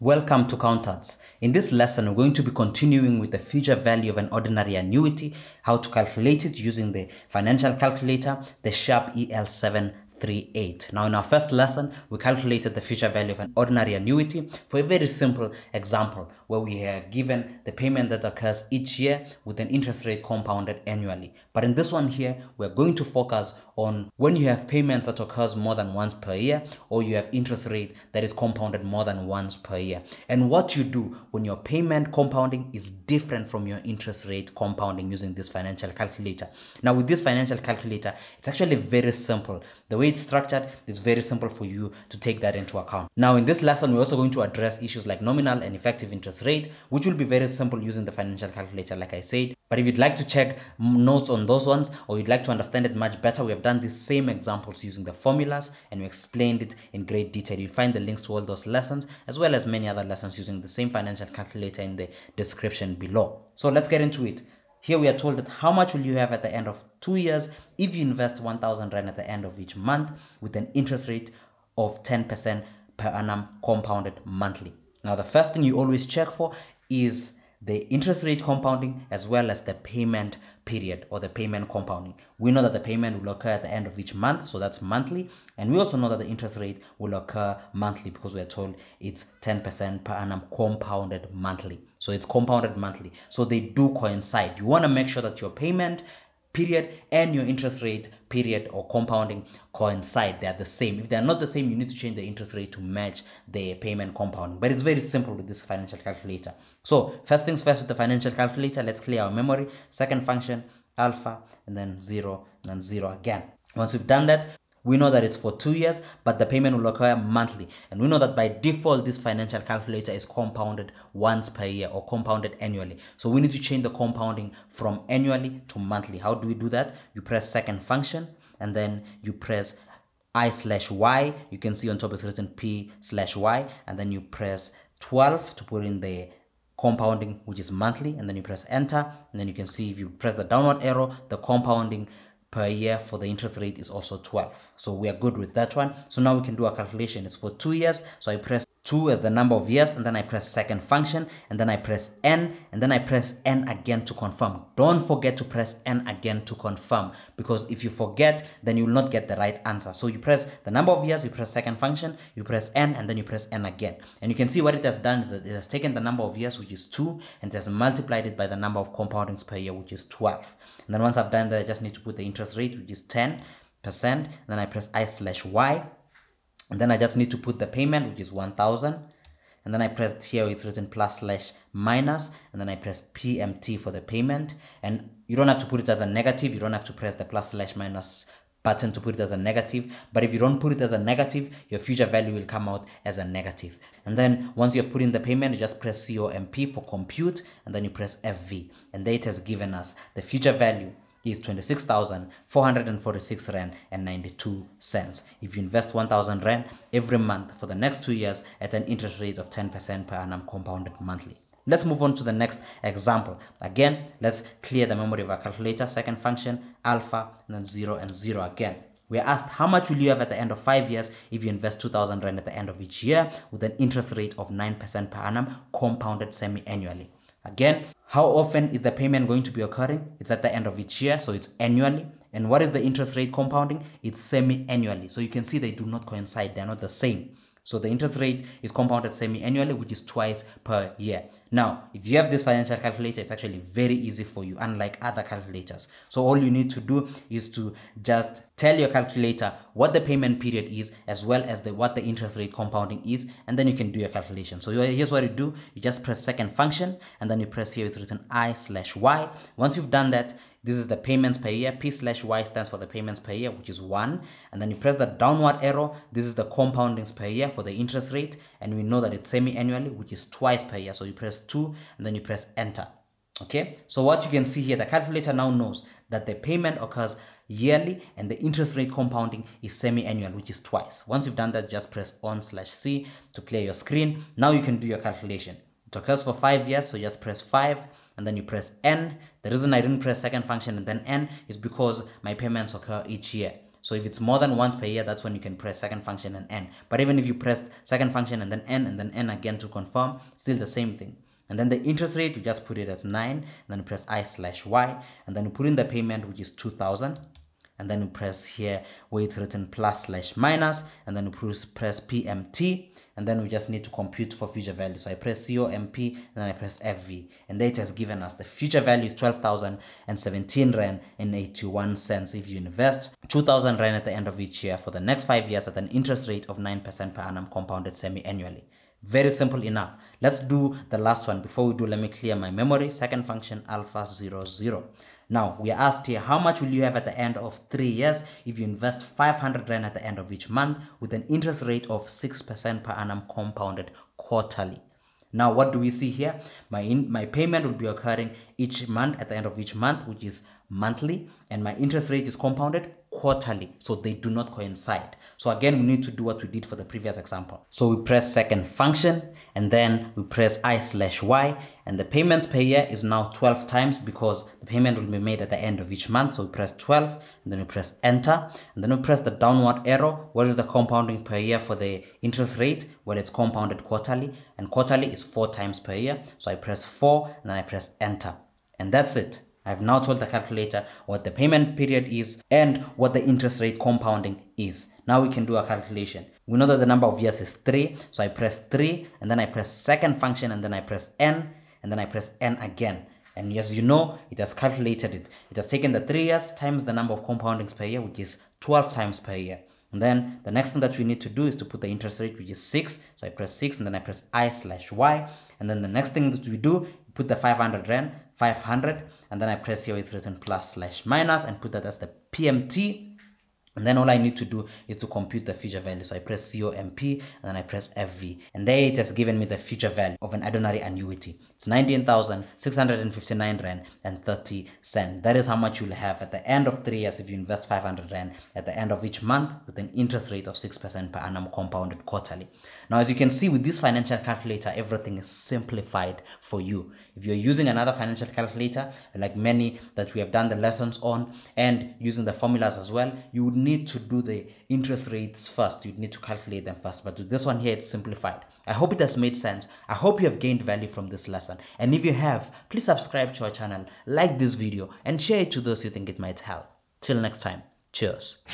Welcome to Countats. In this lesson, we're going to be continuing with the future value of an ordinary annuity, how to calculate it using the financial calculator, the SHARP EL7 38. Now in our first lesson, we calculated the future value of an ordinary annuity for a very simple example where we are given the payment that occurs each year with an interest rate compounded annually. But in this one here, we're going to focus on when you have payments that occurs more than once per year or you have interest rate that is compounded more than once per year. And what you do when your payment compounding is different from your interest rate compounding using this financial calculator. Now with this financial calculator, it's actually very simple. The way way it's structured, it's very simple for you to take that into account. Now, in this lesson, we're also going to address issues like nominal and effective interest rate, which will be very simple using the financial calculator, like I said. But if you'd like to check notes on those ones, or you'd like to understand it much better, we have done the same examples using the formulas, and we explained it in great detail. You'll find the links to all those lessons, as well as many other lessons using the same financial calculator in the description below. So let's get into it. Here we are told that how much will you have at the end of two years if you invest 1,000 Rand at the end of each month with an interest rate of 10% per annum compounded monthly. Now, the first thing you always check for is the interest rate compounding as well as the payment period or the payment compounding. We know that the payment will occur at the end of each month, so that's monthly. And we also know that the interest rate will occur monthly because we're told it's 10% per annum compounded monthly. So it's compounded monthly. So they do coincide. You want to make sure that your payment period and your interest rate period or compounding coincide they are the same if they are not the same you need to change the interest rate to match the payment compounding but it's very simple with this financial calculator so first things first with the financial calculator let's clear our memory second function alpha and then zero and then zero again once we've done that we know that it's for two years, but the payment will occur monthly. And we know that by default, this financial calculator is compounded once per year or compounded annually. So we need to change the compounding from annually to monthly. How do we do that? You press second function and then you press I slash Y. You can see on top it's written P slash Y. And then you press 12 to put in the compounding, which is monthly. And then you press enter. And then you can see if you press the downward arrow, the compounding per year for the interest rate is also 12 so we are good with that one so now we can do a calculation it's for two years so i press 2 as the number of years, and then I press second function, and then I press n, and then I press n again to confirm. Don't forget to press n again to confirm, because if you forget, then you will not get the right answer. So you press the number of years, you press second function, you press n, and then you press n again. And you can see what it has done is that it has taken the number of years, which is 2, and it has multiplied it by the number of compoundings per year, which is 12. And then once I've done that, I just need to put the interest rate, which is 10%, then I press i slash y, and then I just need to put the payment which is 1000 and then I press here it's written plus slash minus and then I press PMT for the payment and you don't have to put it as a negative you don't have to press the plus slash minus button to put it as a negative but if you don't put it as a negative your future value will come out as a negative and then once you have put in the payment you just press COMP for compute and then you press FV and that it has given us the future value is 26,446 Rand and 92 cents. If you invest 1,000 Rand every month for the next two years at an interest rate of 10% per annum compounded monthly. Let's move on to the next example. Again, let's clear the memory of our calculator. Second function, alpha, and then 0 and 0 again. We're asked how much will you have at the end of five years if you invest 2,000 Rand at the end of each year with an interest rate of 9% per annum compounded semi-annually. Again, how often is the payment going to be occurring? It's at the end of each year, so it's annually. And what is the interest rate compounding? It's semi-annually. So you can see they do not coincide, they're not the same. So the interest rate is compounded semi-annually, which is twice per year. Now, if you have this financial calculator, it's actually very easy for you, unlike other calculators. So all you need to do is to just tell your calculator what the payment period is, as well as the, what the interest rate compounding is, and then you can do your calculation. So here's what you do. You just press second function, and then you press here, it's written I slash Y. Once you've done that, this is the payments per year. P slash Y stands for the payments per year, which is one. And then you press the downward arrow. This is the compoundings per year for the interest rate. And we know that it's semi-annually, which is twice per year. So you press 2 and then you press enter. Okay, so what you can see here, the calculator now knows that the payment occurs yearly and the interest rate compounding is semi-annual which is twice once you've done that just press on slash c to clear your screen now you can do your calculation it occurs for five years so just press five and then you press n the reason i didn't press second function and then n is because my payments occur each year so if it's more than once per year that's when you can press second function and n but even if you pressed second function and then n and then n again to confirm still the same thing and then the interest rate you just put it as 9 and then press i slash y and then you put in the payment which is 2000 and then you press here where it's written plus slash minus and then you press PMT and then we just need to compute for future value. So I press COMP and then I press FV and that it has given us the future value is 12,017 Rand and 81 cents if you invest 2,000 Rand at the end of each year for the next five years at an interest rate of 9% per annum compounded semi-annually. Very simple enough. Let's do the last one. Before we do, let me clear my memory. Second function alpha 0, 0. Now, we are asked here, how much will you have at the end of three years if you invest 500 Rand at the end of each month with an interest rate of 6% per annum compounded quarterly? Now, what do we see here? My, in, my payment will be occurring each month at the end of each month, which is monthly, and my interest rate is compounded quarterly so they do not coincide so again we need to do what we did for the previous example so we press second function and then we press i slash y and the payments per year is now 12 times because the payment will be made at the end of each month so we press 12 and then we press enter and then we press the downward arrow what is the compounding per year for the interest rate well it's compounded quarterly and quarterly is four times per year so i press four and then i press enter and that's it I've now told the calculator what the payment period is and what the interest rate compounding is. Now we can do a calculation. We know that the number of years is 3, so I press 3 and then I press second function and then I press n and then I press n again. And as you know, it has calculated it. It has taken the 3 years times the number of compoundings per year, which is 12 times per year. And then the next thing that we need to do is to put the interest rate, which is 6. So I press 6 and then I press I slash Y. And then the next thing that we do put the 500 rand 500 and then I press here it's written plus slash minus and put that as the PMT and then all I need to do is to compute the future value. So I press COMP and then I press FV. And there it has given me the future value of an ordinary annuity. It's 19,659 Rand and 30 cents. That is how much you'll have at the end of three years if you invest 500 Rand at the end of each month with an interest rate of 6% per annum compounded quarterly. Now, as you can see with this financial calculator, everything is simplified for you. If you're using another financial calculator, like many that we have done the lessons on and using the formulas as well, you would need to do the interest rates first. You need to calculate them first. But with this one here, it's simplified. I hope it has made sense. I hope you have gained value from this lesson. And if you have, please subscribe to our channel, like this video, and share it to those you think it might help. Till next time, cheers.